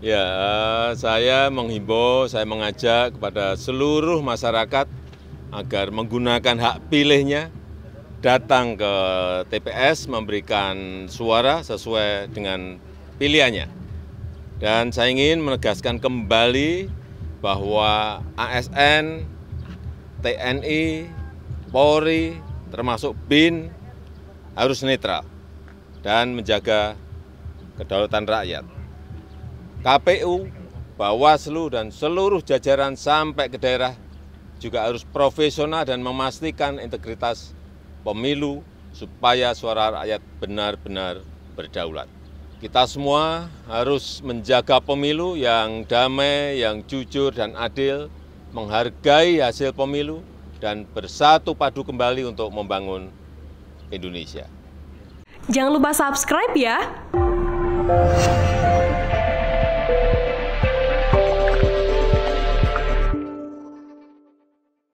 Ya, saya menghimbau, saya mengajak kepada seluruh masyarakat agar menggunakan hak pilihnya, datang ke TPS memberikan suara sesuai dengan pilihannya. Dan saya ingin menegaskan kembali bahwa ASN, TNI, Polri, termasuk BIN harus netral dan menjaga kedaulatan rakyat. KPU, Bawaslu, dan seluruh jajaran sampai ke daerah juga harus profesional dan memastikan integritas pemilu supaya suara rakyat benar-benar berdaulat. Kita semua harus menjaga pemilu yang damai, yang jujur dan adil, menghargai hasil pemilu, dan bersatu padu kembali untuk membangun Indonesia. Jangan lupa subscribe ya!